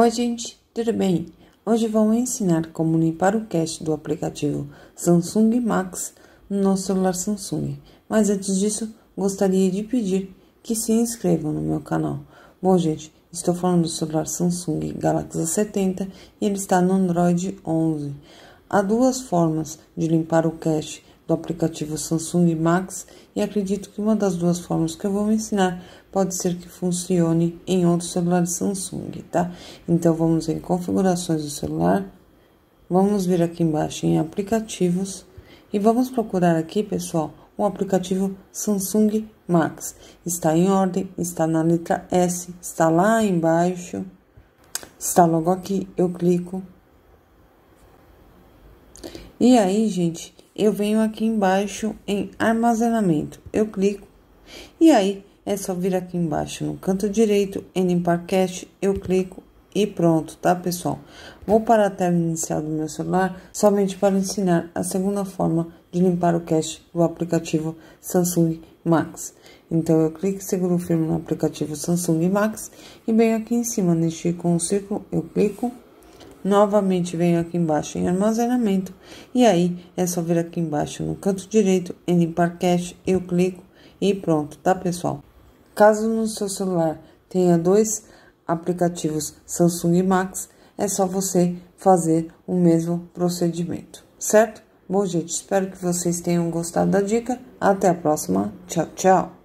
Oi, gente, tudo bem? Hoje vou ensinar como limpar o cache do aplicativo Samsung Max no nosso celular Samsung. Mas antes disso, gostaria de pedir que se inscrevam no meu canal. Bom, gente, estou falando do celular Samsung Galaxy A70 e ele está no Android 11. Há duas formas de limpar o cache do aplicativo Samsung Max e acredito que uma das duas formas que eu vou ensinar pode ser que funcione em celular de Samsung, tá? Então vamos em configurações do celular, vamos vir aqui embaixo em aplicativos e vamos procurar aqui, pessoal, o aplicativo Samsung Max. Está em ordem, está na letra S, está lá embaixo, está logo aqui, eu clico. E aí, gente, eu venho aqui embaixo em armazenamento. Eu clico e aí é só vir aqui embaixo no canto direito em limpar cache, eu clico e pronto, tá pessoal? Vou para a tela inicial do meu celular somente para ensinar a segunda forma de limpar o cache do aplicativo Samsung Max. Então eu clico, seguro firme no aplicativo Samsung Max e bem aqui em cima neste com o círculo eu clico novamente venho aqui embaixo em armazenamento e aí é só vir aqui embaixo no canto direito em limpar cache, eu clico e pronto, tá pessoal? Caso no seu celular tenha dois aplicativos Samsung Max, é só você fazer o mesmo procedimento, certo? Bom, gente, espero que vocês tenham gostado da dica. Até a próxima. Tchau, tchau.